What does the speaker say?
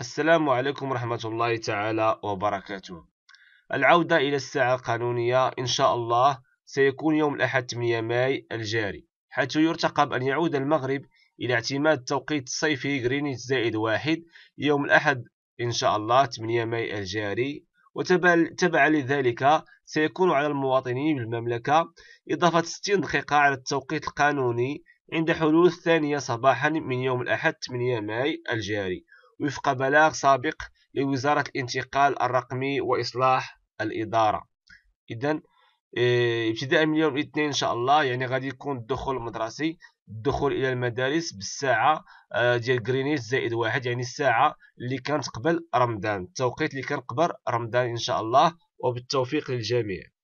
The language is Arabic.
السلام عليكم ورحمة الله تعالى وبركاته العودة إلى الساعة القانونية إن شاء الله سيكون يوم الأحد 8 ماي الجاري حيث يرتقب أن يعود المغرب إلى اعتماد توقيت الصيفي غرينيتش زائد واحد يوم الأحد إن شاء الله 8 ماي الجاري وتبعا لذلك سيكون على المواطنين بالمملكة إضافة 60 دقيقة على التوقيت القانوني عند حلول الثانية صباحا من يوم الأحد 8 ماي الجاري وفق بلاغ سابق لوزارة الانتقال الرقمي وإصلاح الإدارة إذن آه، ابتداء من يوم الاثنين إن شاء الله يعني غادي يكون الدخول المدرسي الدخول إلى المدارس بالساعة آه، ديال غرينيش زائد واحد يعني الساعة اللي كانت قبل رمضان التوقيت اللي كان قبل رمضان إن شاء الله وبالتوفيق للجميع